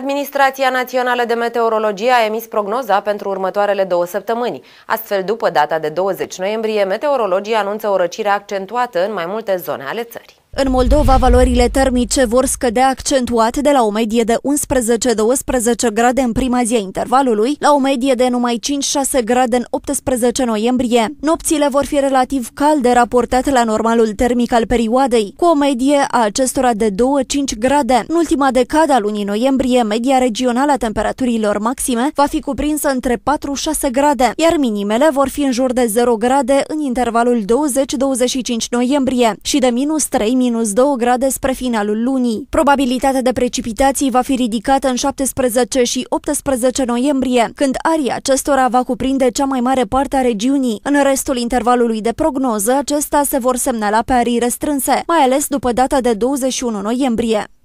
Administrația Națională de Meteorologie a emis prognoza pentru următoarele două săptămâni. Astfel, după data de 20 noiembrie, meteorologii anunță o răcire accentuată în mai multe zone ale țării. În Moldova, valorile termice vor scădea accentuat de la o medie de 11-12 grade în prima zi a intervalului, la o medie de numai 5-6 grade în 18 noiembrie. Nopțile vor fi relativ calde raportate la normalul termic al perioadei, cu o medie a acestora de 2-5 grade. În ultima decadă a lunii noiembrie, media regională a temperaturilor maxime va fi cuprinsă între 4-6 grade, iar minimele vor fi în jur de 0 grade în intervalul 20-25 noiembrie și de minus 3 minus 2 grade spre finalul lunii. Probabilitatea de precipitații va fi ridicată în 17 și 18 noiembrie, când aria acestora va cuprinde cea mai mare parte a regiunii. În restul intervalului de prognoză, acestea se vor semnala pe arii restrânse, mai ales după data de 21 noiembrie.